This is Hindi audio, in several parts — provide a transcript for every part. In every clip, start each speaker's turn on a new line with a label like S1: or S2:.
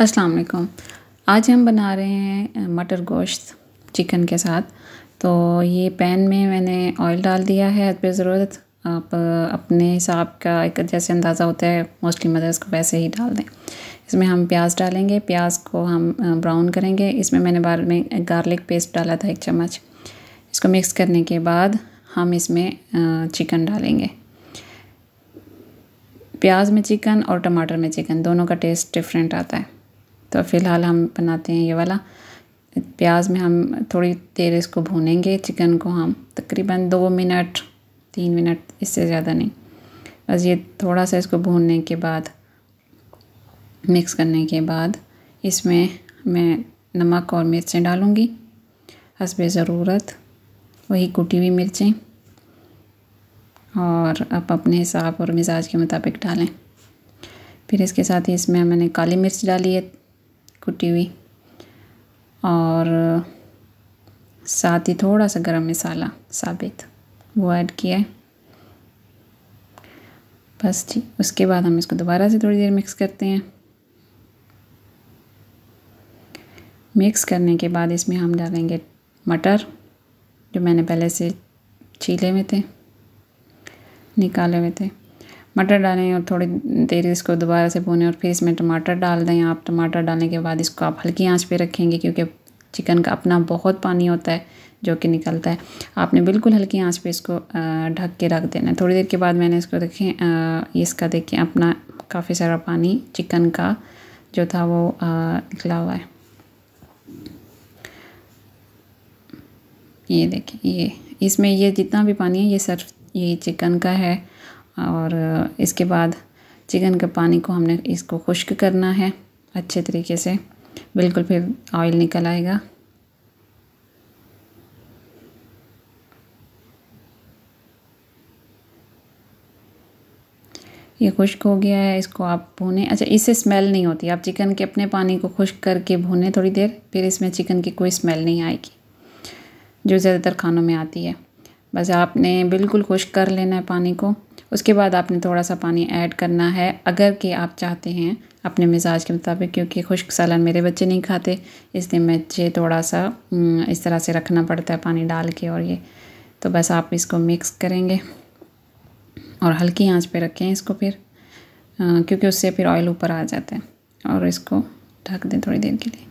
S1: अस्सलाम वालेकुम आज हम बना रहे हैं मटर गोश्त चिकन के साथ तो ये पैन में मैंने ऑयल डाल दिया है हद ज़रूरत आप अपने हिसाब का एक जैसे अंदाज़ा होता है मोस्टली मदर्स को वैसे ही डाल दें इसमें हम प्याज डालेंगे प्याज को हम ब्राउन करेंगे इसमें मैंने बाद में गार्लिक पेस्ट डाला था एक चम्मच इसको मिक्स करने के बाद हम इसमें चिकन डालेंगे प्याज में चिकन और टमाटर में चिकन दोनों का टेस्ट डिफरेंट आता है तो फ़िलहाल हम बनाते हैं ये वाला प्याज में हम थोड़ी देर इसको भूनेंगे चिकन को हम तकरीबन दो मिनट तीन मिनट इससे ज़्यादा नहीं बस ये थोड़ा सा इसको भूनने के बाद मिक्स करने के बाद इसमें मैं नमक और मिर्चें डालूँगी हसब ज़रूरत वही कुटी हुई मिर्चें और आप अपने हिसाब और मिजाज के मुताबिक डालें फिर इसके साथ ही इसमें मैंने काली मिर्च डाली है कुटी हुई और साथ ही थोड़ा सा गरम मसाला साबित वो ऐड किया है बस जी उसके बाद हम इसको दोबारा से थोड़ी देर मिक्स करते हैं मिक्स करने के बाद इसमें हम डालेंगे मटर जो मैंने पहले से छीले हुए थे निकाले हुए थे मटर डालें और थोड़ी देर इसको दोबारा से भूनें और फिर इसमें टमाटर डाल दें आप टमाटर डालने के बाद इसको आप हल्की आंच पे रखेंगे क्योंकि चिकन का अपना बहुत पानी होता है जो कि निकलता है आपने बिल्कुल हल्की आंच पे इसको ढक के रख देना है थोड़ी देर के बाद मैंने इसको देखें इसका देखें अपना काफ़ी सारा पानी चिकन का जो था वो निकला हुआ है ये देखें ये इसमें ये जितना भी पानी है ये सिर्फ ये चिकन का है और इसके बाद चिकन के पानी को हमने इसको खुश्क करना है अच्छे तरीके से बिल्कुल फिर ऑयल निकल आएगा ये खुश्क हो गया है इसको आप भूने अच्छा इससे स्मेल नहीं होती आप चिकन के अपने पानी को खुश्क करके भूने थोड़ी देर फिर इसमें चिकन की कोई स्मेल नहीं आएगी जो ज़्यादातर खानों में आती है बस आपने बिल्कुल खुश कर लेना है पानी को उसके बाद आपने थोड़ा सा पानी ऐड करना है अगर कि आप चाहते हैं अपने मिजाज के मुताबिक क्योंकि खुश्क सालन मेरे बच्चे नहीं खाते इसलिए मुझे थोड़ा सा इस तरह से रखना पड़ता है पानी डाल के और ये तो बस आप इसको मिक्स करेंगे और हल्की आंच पे रखें इसको फिर क्योंकि उससे फिर ऑयल ऊपर आ जाता है और इसको ढक दें थोड़ी देर के लिए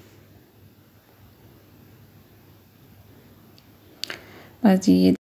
S1: बस जी ये